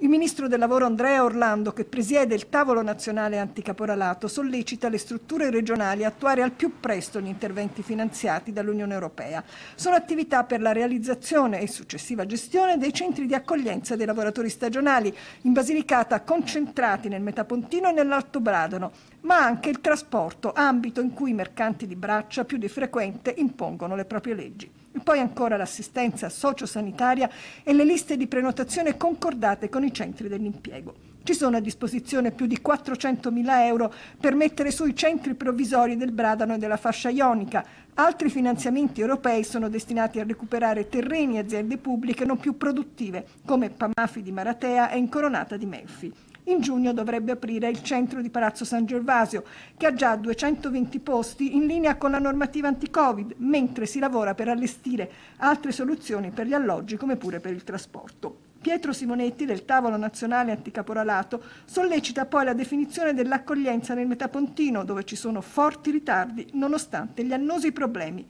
Il ministro del lavoro Andrea Orlando, che presiede il tavolo nazionale anticaporalato, sollecita le strutture regionali a attuare al più presto gli interventi finanziati dall'Unione Europea. Sono attività per la realizzazione e successiva gestione dei centri di accoglienza dei lavoratori stagionali in Basilicata concentrati nel Metapontino e nell'Alto Bradono, ma anche il trasporto, ambito in cui i mercanti di braccia più di frequente impongono le proprie leggi. Poi ancora l'assistenza sociosanitaria e le liste di prenotazione concordate con i centri dell'impiego. Ci sono a disposizione più di 400.000 euro per mettere sui centri provvisori del Bradano e della fascia ionica. Altri finanziamenti europei sono destinati a recuperare terreni e aziende pubbliche non più produttive, come Pamafi di Maratea e Incoronata di Melfi. In giugno dovrebbe aprire il centro di Palazzo San Gervasio, che ha già 220 posti in linea con la normativa anti-Covid, mentre si lavora per allestire altre soluzioni per gli alloggi come pure per il trasporto. Pietro Simonetti del Tavolo Nazionale Anticaporalato sollecita poi la definizione dell'accoglienza nel Metapontino, dove ci sono forti ritardi nonostante gli annosi problemi